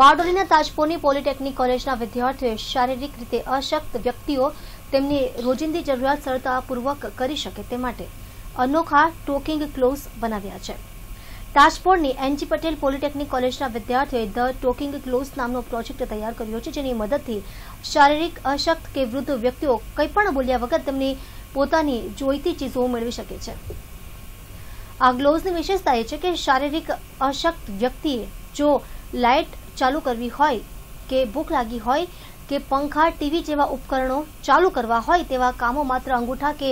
બારડોલીના તાજપોરની polytechnic કોલેજના વિદ્યાર્થીઓએ શારીરિક રીતે અશક્ત વ્યક્તિઓ તેમની રોજિંદી જરૂરિયાત સરળતાપૂર્વક કરી શકે તે માટે અનોખા ટોકિંગ ક્લોઝ બનાવ્યા છે તાજપોરની એનજી પટેલ પોલિટેકનિક કોલેજના વિદ્યાર્થીઓએ ધ ટોકિંગ ક્લોઝ નામનો પ્રોજેક્ટ તૈયાર કર્યો છે જેની મદદથી શારીરિક અશક્ત કે વૃદ્ધ વ્યક્તિઓ કંઈપણ બોલ્યા વગર તેમની પોતાની જોઈતી ચીજો મેળવી શકે છે આ ગ્લોઝની વિશેષતા એ છે કે શારીરિક અશક્ત વ્યક્તિએ જો લાઇટ ચાલુ કરવી હોય કે ભૂખ લાગી હોય કે પંખા ટીવી જેવા ઉપકરણો ચાલુ કરવા હોય તેવા કામો માત્ર અંગૂઠા કે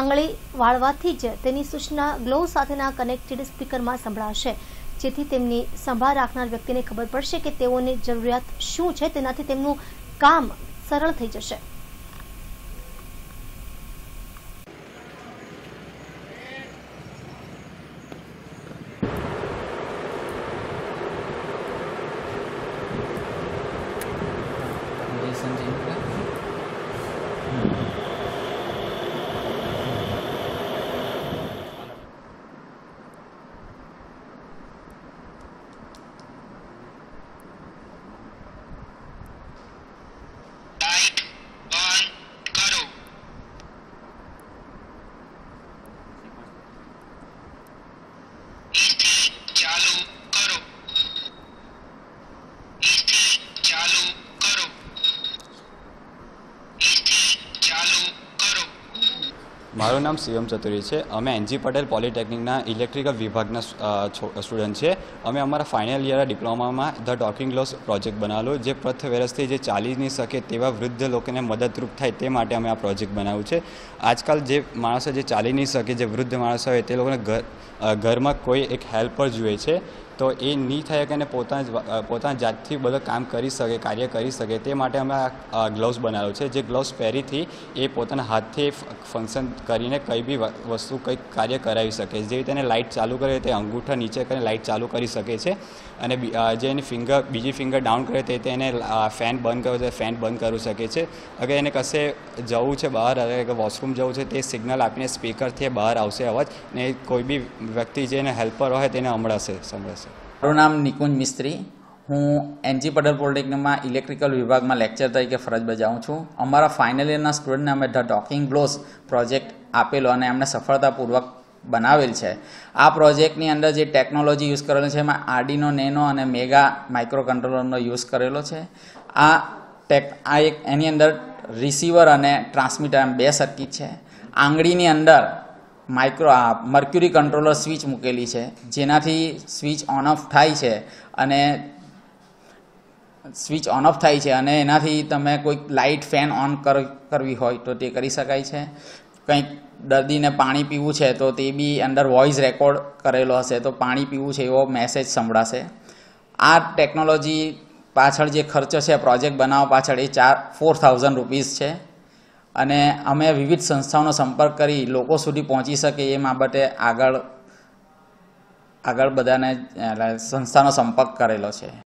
આંગળી વાળવાથી જ તેની સૂચના ગ્લોવ સાથેના કનેક્ટેડ સ્પીકરમાં સંભળાશે જેથી તેમની સંભાળ રાખનાર વ્યક્તિને ખબર પડશે કે તેઓની જરૂરિયાત શું છે તેનાથી તેમનું કામ સરળ થઈ જશે મારું નામ શિવમ ચતુરી છે અમે એનજી પટેલ પોલિટેકનિકના ઇલેક્ટ્રિકલ વિભાગના સ્ટુડન્ટ છે અમે અમારા ફાઇનલ યર ડિપ્લોમામાં ધ ટોકિંગ ગ્લોવ્સ પ્રોજેક્ટ બનાવેલો જે પ્રથ વર્ષથી જે ચાલી નહીં શકે તેવા વૃદ્ધ લોકોને મદદરૂપ થાય તે માટે અમે આ પ્રોજેક્ટ બનાવ્યું છે આજકાલ જે માણસો જે ચાલી નહીં શકે જે વૃદ્ધ માણસો હોય તે લોકોને ઘર ઘરમાં કોઈ એક હેલ્પર જોઈએ છે તો એ નહીં થાય કે એને પોતા પોતાના જાતથી બધું કામ કરી શકે કાર્ય કરી શકે તે માટે અમે આ ગ્લવ્સ બનાવ્યો છે જે ગ્લોવ્સ પહેરીથી એ પોતાના હાથથી ફંક્શન કરીને કંઈ બી વસ્તુ કંઈક કાર્ય કરાવી શકે છે જેવી તેને લાઇટ ચાલુ કરે તે અંગૂઠા નીચે કરીને લાઇટ ચાલુ કરી શકે છે અને જે એની ફિંગર બીજી ફિંગર ડાઉન કરે તે તેને ફેન બંધ કરવું છે ફેન બંધ કરી શકે છે અગર એને કશે જવું છે બહાર અગર વોશરૂમ જવું છે તે સિગ્નલ આપીને સ્પીકરથી બહાર આવશે અવાજ ને કોઈ બી વ્યક્તિ જેને હેલ્પર હોય તેને સંભળાશે સંભળાશે મારું નામ નિકુંજ મિસ્ત્રી હું એનજી પટેલ પોલિટેકનિકમાં ઇલેક્ટ્રિકલ વિભાગમાં લેક્ચર તરીકે ફરજ બજાવું છું અમારા ફાઇનલ ઇયરના સ્ટુડન્ટને અમે ધ ટોકિંગ ગ્લોસ પ્રોજેક્ટ આપેલો અને એમને સફળતાપૂર્વક બનાવેલ છે આ પ્રોજેક્ટની અંદર જે ટેકનોલોજી યુઝ કરેલો છે એમાં આર્ડિનો નેનો અને મેગા માઇક્રો કંટ્રોલરનો યુઝ કરેલો છે આ ટેક આ એક એની અંદર રિસીવર અને ટ્રાન્સમીટર એમ બે સર્કિટ છે આંગળીની અંદર માઇક્રો મર્ક્યુરી કંટ્રોલર સ્વિચ મૂકેલી છે જેનાથી સ્વિચ ઓન ઓફ થાય છે અને સ્વિચ ઓન ઓફ થાય છે અને એનાથી તમે કોઈક લાઇટ ફેન ઓન કર કરવી હોય તો તે કરી શકાય છે કંઈક દર્દીને પાણી પીવું છે તો તે બી અંદર વોઇસ રેકોર્ડ કરેલો હશે તો પાણી પીવું છે એવો મેસેજ સંભળાશે આ ટેકનોલોજી પાછળ જે ખર્ચ છે પ્રોજેક્ટ બનાવવા પાછળ એ ચાર ફોર થાઉઝન્ડ રૂપીઝ છે અને અમે વિવિધ સંસ્થાઓનો સંપર્ક કરી લોકો સુધી પહોંચી શકે એ બાબતે આગળ આગળ બધાને સંસ્થાનો સંપર્ક કરેલો છે